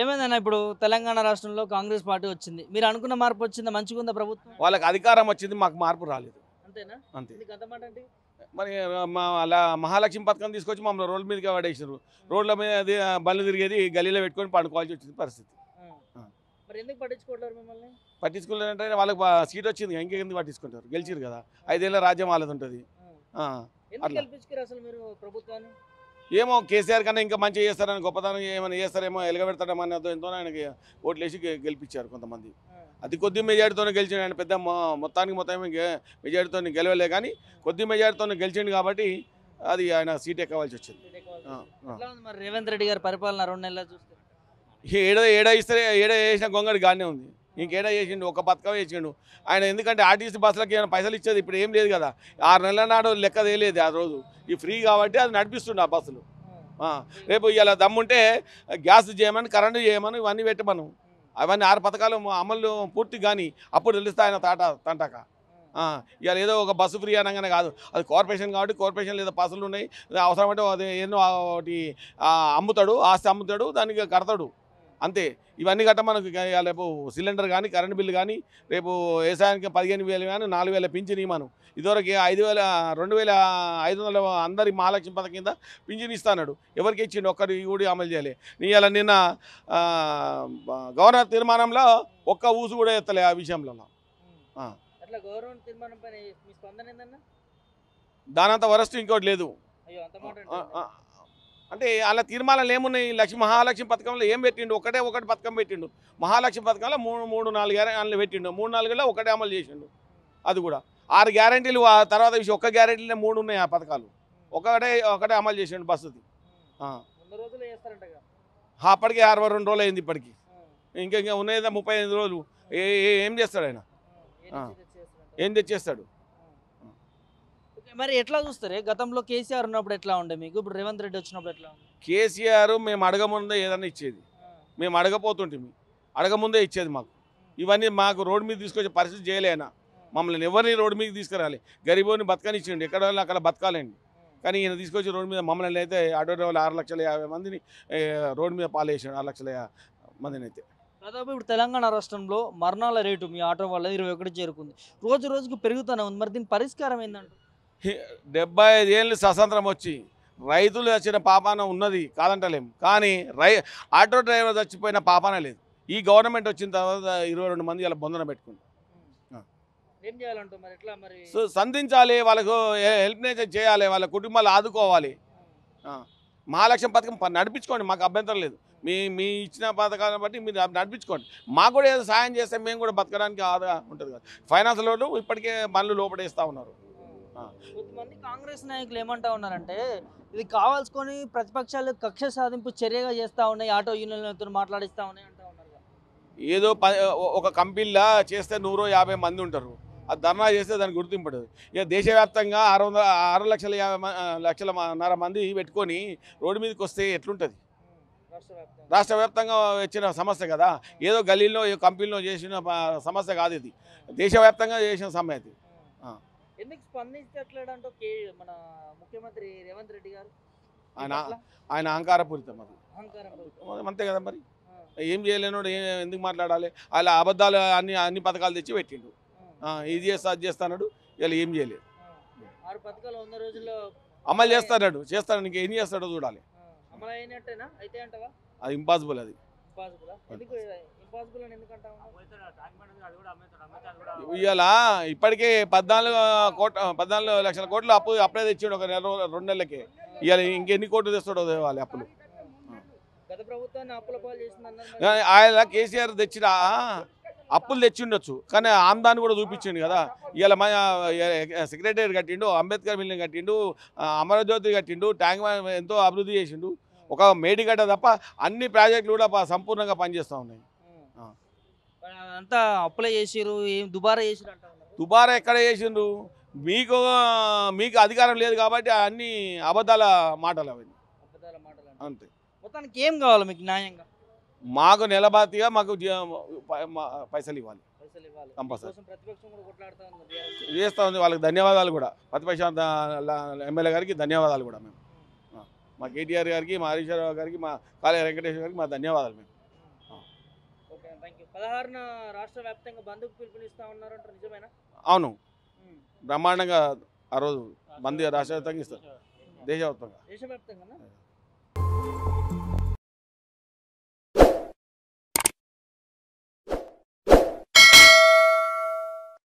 ఏమైందన్న ఇప్పుడు తెలంగాణ రాష్ట్రంలో కాంగ్రెస్ పార్టీ వచ్చింది మీరు అనుకున్న మార్పు వచ్చిందా మంచిగా ఉందా ప్రభుత్వం వాళ్ళకి అధికారం వచ్చింది మాకు మార్పు రాలేదు అంతేనా అంతే మరి అలా మహాలక్ష్మి పథకం తీసుకొచ్చి మమ్మల్ని రోడ్ల మీదకి పడేసారు రోడ్ల మీద బళ్ళు తిరిగేది గలీలో పెట్టుకొని పండుకోవాల్సి వచ్చింది పరిస్థితి పట్టించుకోలేరు అంటే వాళ్ళకి సీట్ వచ్చింది ఇంకెందుకు పట్టించుకుంటారు గెలిచారు కదా ఐదేళ్ళ రాజ్యం వాళ్ళది ఉంటుంది అట్లా ఏమో కేసీఆర్ కన్నా ఇంకా మంచిగా చేస్తారని గొప్పతనం ఏమైనా చేస్తారేమో అనే ఎంతో ఆయనకి ఓట్లు వేసి గెలిపించారు కొంతమంది అది కొద్ది మెజార్టీతోనే గెలిచిండు ఆయన పెద్ద మొత్తానికి మొత్తం మెజార్టీతోనే గెలవలే కానీ కొద్ది మెజార్టీతోనే గెలిచిండు కాబట్టి అది ఆయన సీట్ ఎక్కవలసి వచ్చింది రేవంత్ రెడ్డి గారి పరిపాలన రెండు నెలలు చూస్తే ఏడ ఏడ ఇస్తే ఏడ వేసిన గొంగడి గానే ఉంది ఇంకేడా చేసిండు ఒక పథకం వేసిండు ఆయన ఎందుకంటే ఆర్టీసీ బస్సులకి ఏమైనా పైసలు ఇచ్చేది ఇప్పుడు ఏం లేదు కదా ఆరు నెలల నాడు లెక్క తెలియదు ఆ రోజు ఈ ఫ్రీ కాబట్టి అది నడిపిస్తుండే ఆ బస్సులు రేపు ఇవాళ దమ్ముంటే గ్యాస్ చేయమని కరెంటు చేయమని ఇవన్నీ పెట్టమను అవన్నీ ఆరు పథకాలు అమలు పూర్తి కానీ అప్పుడు తెలుస్తాయన తాట తంటాక ఇవాళ ఏదో ఒక బస్సు ఫ్రీ అనగానే కాదు అది కార్పొరేషన్ కాబట్టి కార్పొరేషన్ లేదా బస్సులు ఉన్నాయి అవసరమంటే అది ఎన్నో ఒకటి అమ్ముతాడు ఆస్తి అమ్ముతాడు దానికి కడతాడు అంతే ఇవన్నీ గట్ట మనకు రేపు సిలిండర్ కానీ కరెంట్ బిల్లు కానీ రేపు వ్యవసాయానికి పదిహేను వేలు కానీ నాలుగు వేల పింఛన్ ఇవ్వను ఇదివరకు ఐదు వేల రెండు వేల ఐదు వందల అందరి మహాలక్ష్మి పథకం కింద పింఛన్ ఇస్తాడు ఎవరికి ఇచ్చిండు ఒక్కరు కూడా అమలు చేయాలి అలా నిన్న గవర్నర్ తీర్మానంలో ఒక్క ఊసు కూడా ఎత్తలే ఆ విషయంలో దానంత వరస్ట్ ఇంకోటి లేదు అంటే అలా తీర్మానాలు ఏమున్నాయి లక్ష్మి మహాలక్ష్మి పథకంలో ఏం పెట్టిండు ఒకటే ఒకటి పథకం పెట్టిండు మహాలక్ష్మి పథకంలో మూడు మూడు నాలుగు గ్యారెంటీలు పెట్టిండు మూడు నాలుగులో ఒకటే అమలు చేసిండు అది కూడా ఆరు గ్యారెంటీలు తర్వాత విషయం ఒక్క గ్యారెంటీలే మూడు ఉన్నాయి ఆ పథకాలు ఒకటే ఒకటే అమలు చేసిండు బస్సుది అప్పటికి అరవై రెండు రోజులు అయింది ఇప్పటికి ఇంకా ఇంకా ఉన్నాయి ముప్పై ఐదు రోజులు ఏం చేస్తాడు ఆయన ఏం తెచ్చేస్తాడు మరి ఎట్లా చూస్తారు గతంలో కేసీఆర్ ఉన్నప్పుడు ఎట్లా ఉండే మీకు ఇప్పుడు రేవంత్ రెడ్డి వచ్చినప్పుడు ఎట్లా కేసీఆర్ మేము అడగముందే ఏదన్నా ఇచ్చేది మేము అడగపోతుంటే అడగముందే ఇచ్చేది మాకు ఇవన్నీ మాకు రోడ్డు మీద తీసుకొచ్చే పరిస్థితి చేయలేనా మమ్మల్ని ఎవరిని రోడ్డు మీద తీసుకురాలి గరీబోని బతకనిచ్చిండు ఎక్కడ వాళ్ళు అక్కడ బతకాలండి కానీ ఈయన తీసుకొచ్చి రోడ్డు మీద మమ్మల్ని అయితే ఆటో ఆరు లక్షల యాభై మందిని రోడ్డు మీద పాలేసాడు ఆరు లక్షల మందిని అయితే దాదాపు ఇప్పుడు తెలంగాణ రాష్ట్రంలో మరణాల రేటు మీ ఆటో వల్ల ఇరవై ఒకటి చేరుకుంది రోజు రోజుకు పెరుగుతూనే ఉంది మరి దీని పరిష్కారం ఏంటంటే డెబ్బై ఐదేళ్ళు స్వతంత్రం వచ్చి రైతులు వచ్చిన పాపాన ఉన్నది కాదంటలేము కానీ రై ఆటో డ్రైవర్ చచ్చిపోయిన పాపాన లేదు ఈ గవర్నమెంట్ వచ్చిన తర్వాత ఇరవై రెండు మంది ఇలా బొందన పెట్టుకుంది సో సంధించాలి వాళ్ళకు హెల్ప్ చేయాలి వాళ్ళ కుటుంబాలు ఆదుకోవాలి మహాలక్ష్యం పథకం నడిపించుకోండి మాకు అభ్యంతరం లేదు మీ మీ ఇచ్చిన పథకాలను బట్టి మీరు నడిపించుకోండి మాకు కూడా ఏదో సాయం చేస్తే మేము కూడా బతకడానికి ఆదా ఉంటుంది కదా ఫైనాన్స్ లోటు ఇప్పటికే పనులు లోపడేస్తూ ఉన్నారు కొంతమంది కాంగ్రెస్ నాయకులు ఏమంటా ఉన్నారంటే ఇది కావాల్సుకొని ప్రతిపక్షాలు కక్ష సాధింపు చర్యగా చేస్తూ ఉన్నాయి ఆటో యూనియన్ మాట్లాడిస్తూ ఉన్నాయి అంటా ఉన్నారు ఏదో ఒక కంపెనీలా చేస్తే నూరు యాభై మంది ఉంటారు అది ధర్నా చేస్తే దానికి గుర్తింపడదు ఇక దేశవ్యాప్తంగా ఆరు వందల ఆరు లక్షల యాభై లక్షల నర మంది పెట్టుకొని రోడ్డు మీదకి వస్తే ఎట్లుంటుంది రాష్ట్ర వ్యాప్తంగా వచ్చిన సమస్య కదా ఏదో గలీలో కంపెనీలో చేసిన సమస్య కాదు ఇది దేశవ్యాప్తంగా చేసిన సమస్య ఇది ఎందుకు స్పందించట్లేడు అంటే మన ముఖ్యమంత్రి రేవంత్ రెడ్డి గారు ఆయన ఆయన అహంకారపూరితం అది అంతే కదా మరి ఏం చేయలేనోడు ఎందుకు మాట్లాడాలి అలా అబద్ధాలు అన్ని అన్ని పథకాలు తెచ్చి పెట్టిండు ఇది చేస్తా అది చేస్తాడు ఇలా ఏం చేయలేదు ఆరు పథకాలు వంద రోజుల్లో అమలు చేస్తాడు చేస్తాడు నీకు ఏం చేస్తాడో చూడాలి అమలు అయినట్టేనా అయితే అంటవా అది ఇంపాసిబుల్ అది ఇంపాసిబుల్ ఇవాళ ఇప్పటికే పద్నాలుగు కోట్ పద్నాలుగు లక్షల కోట్లు అప్పు అప్పుడే తెచ్చిండు ఒక నెల రెండు నెలలకి ఇవాళ ఇంకెన్ని కోట్లు తెస్తాడు వాళ్ళ అప్పులు ఆయన కేసీఆర్ తెచ్చిన అప్పులు తెచ్చిండొచ్చు కానీ ఆమ్దాన్ని కూడా చూపించిండు కదా ఇవాళ మా సెక్రటరీ కట్టిండు అంబేద్కర్ బిల్డింగ్ కట్టిండు అమరజ్యోతి కట్టిండు ట్యాంక్ ఎంతో అభివృద్ధి చేసిండు ఒక మేడిగడ్డ తప్ప అన్ని ప్రాజెక్టులు కూడా సంపూర్ణంగా పనిచేస్తూ ఉన్నాయి అంతా అప్లై చేసారు ఏం దుబారా చేసిరు దుబారా ఎక్కడ చేసిండ్రు మీకు మీకు అధికారం లేదు కాబట్టి అన్ని అబద్ధాల మాటలు అవి అంతే మొత్తానికి ఏం కావాలి మీకు న్యాయంగా మాకు నెలబాతిగా మాకు పైసలు ఇవ్వాలి కంపల్సరీ చేస్తా ఉంది వాళ్ళకి ధన్యవాదాలు కూడా ప్రతిపక్ష ఎమ్మెల్యే గారికి ధన్యవాదాలు కూడా మేము మా కేటీఆర్ గారికి మా హరీశ్వరరావు గారికి మా కాళీ వెంకటేశ్వర గారికి మా ధన్యవాదాలు మేము పదహారున రాష్ట్ర వ్యాప్తంగా ఉన్నారంట నిజమేనా అవును hmm. బ్రహ్మాండంగా ఆ రోజు బంద్ రాష్ట్ర వ్యాప్తంగా ఇస్తారు hmm. దేశవ్యాప్తంగా దేశవ్యాప్తంగా